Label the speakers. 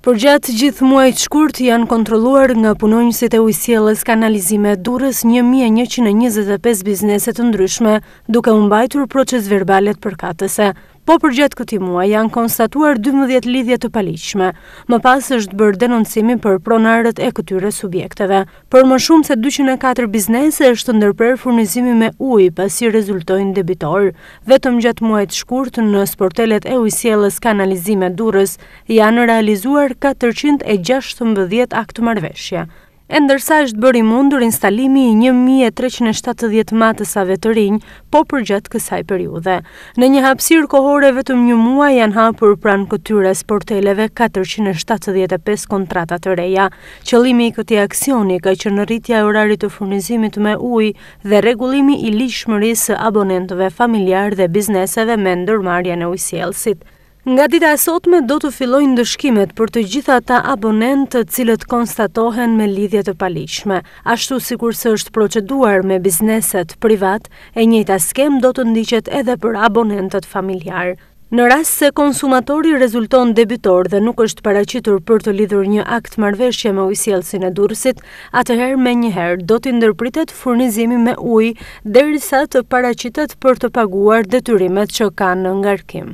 Speaker 1: Për gjatë gjithë muajt shkurt janë kontroluar nga punojnësit e ujësieles kanalizime durës 1125 bizneset të ndryshme, duke unbajtur proces verbalet për katëse. Po për gjatë këti mua janë konstatuar 12 lidhje të paliqme, më pas është bërë denoncimi për pronarët e këtyre subjekteve. Për më shumë se 204 biznese është ndërprer furnizimi me uj pasi rezultojnë debitor. Vetëm gjatë mua të shkurt në sportelet e ujësielës kanalizime durës janë realizuar 416 aktë marveshja e ndërsa është bëri mundur instalimi i 1370 matësave të rinj, po për gjatë kësaj periude. Në një hapsir kohore vetëm një mua janë hapur pranë këtyre sporteleve 475 kontrata të reja. Qëlimi i këti aksioni ka që në rritja e orarit të furnizimit me uj dhe regulimi i së abonentëve familjar dhe bizneseve me ndërmarja në ujësielësit. Nga dita e sotme do të fillojnë ndëshkimet për të gjitha ta abonentët cilët konstatohen me lidhjet të palishme. Ashtu si kurse është proceduar me bizneset privat, e njëta skem do të ndiqet edhe për abonentët familjarë. Në rast se konsumatori rezulton debitor dhe nuk është paracitur për të lidhur një akt marveshje me ujësielsin e dursit, atëherë me njëherë do të ndërpritet furnizimi me ujë dhe rrisat të paracitet për të paguar detyrimet që kanë në ngarkim.